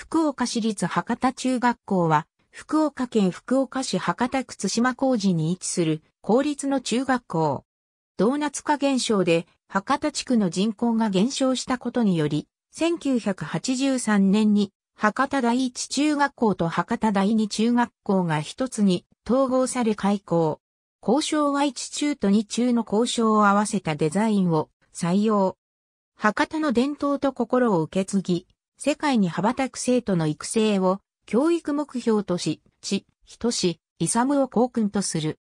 福岡市立博多中学校は、福岡県福岡市博多区津島工事に位置する公立の中学校。ドーナツ化現象で博多地区の人口が減少したことにより、1983年に博多第一中学校と博多第二中学校が一つに統合され開校。交渉は一中と二中の交渉を合わせたデザインを採用。博多の伝統と心を受け継ぎ、世界に羽ばたく生徒の育成を教育目標とし、知、人し、ムを校訓とする。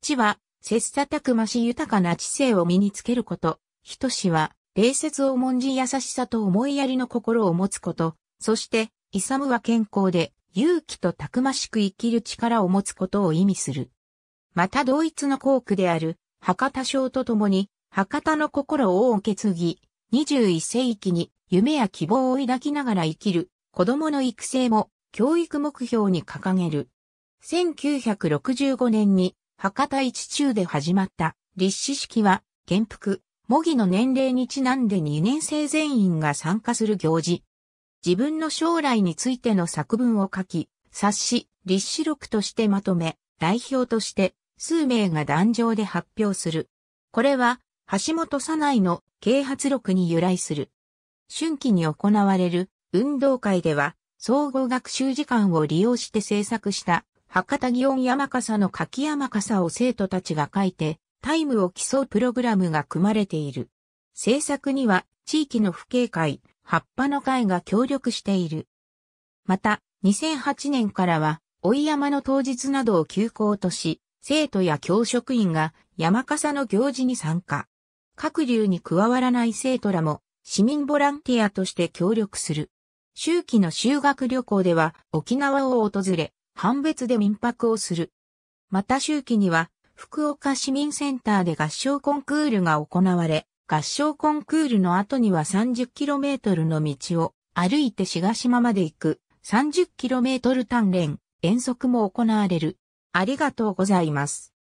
知は、切磋琢磨し豊かな知性を身につけること。人しは、礼節を重んじ優しさと思いやりの心を持つこと。そして、イサムは健康で、勇気とたくましく生きる力を持つことを意味する。また同一の校区である、博多省と共に、博多の心を受け継ぎ、21世紀に夢や希望を抱きながら生きる、子供の育成も、教育目標に掲げる。1965年に、博多一中で始まった、立志式は、元服、模擬の年齢にちなんで2年生全員が参加する行事。自分の将来についての作文を書き、冊子、立志録としてまとめ、代表として数名が壇上で発表する。これは、橋本さないの啓発録に由来する。春季に行われる運動会では、総合学習時間を利用して制作した博多祇園山笠の柿山笠を生徒たちが書いて、タイムを競うプログラムが組まれている。制作には地域の府警会、葉っぱの会が協力している。また、2008年からは、追山の当日などを休校とし、生徒や教職員が山笠の行事に参加。各流に加わらない生徒らも市民ボランティアとして協力する。秋季の修学旅行では沖縄を訪れ、判別で民泊をする。また秋季には福岡市民センターで合唱コンクールが行われ、合唱コンクールの後には 30km の道を歩いて志賀島まで行く 30km 鍛錬、遠足も行われる。ありがとうございます。